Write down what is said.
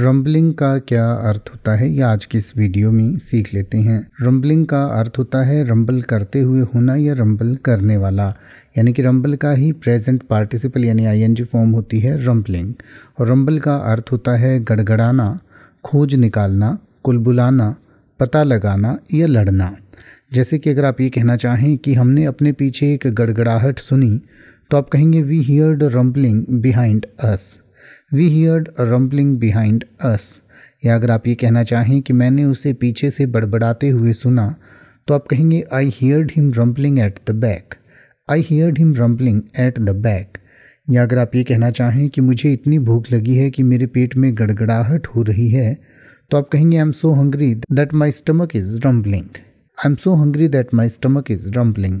rambling का क्या अर्थ होता है ये आज की इस वीडियो में सीख लेते हैं रंबलिंग का अर्थ होता है रंबल करते हुए होना या रंबल करने वाला यानी कि रंबल का ही प्रेजेंट पार्टिसिपल यानी आईएनजी फॉर्म होती है रंबलिंग और रंबल का अर्थ होता है गड़गड़ाना खोज निकालना कुलबुलाना पता लगाना या लड़ना जैसे कि अगर आप ये कहना चाहें कि हमने अपने पीछे एक गड़गड़ाहट सुनी तो आप कहेंगे we heard rumbling behind us we heard rumbling behind us या अगर आप ये कहना चाहें कि मैंने उसे पीछे से बड़बड़ाते हुए सुना तो आप कहेंगे I heard him rumbling at the back I heard him rumbling at the back या अगर आप ये कहना चाहें कि मुझे इतनी भूख लगी है कि मेरे पेट में गड़गड़ाहट हो रही है तो आप कहेंगे I am so hungry that my stomach is rumbling I am so hungry that my stomach is रम्पलिंग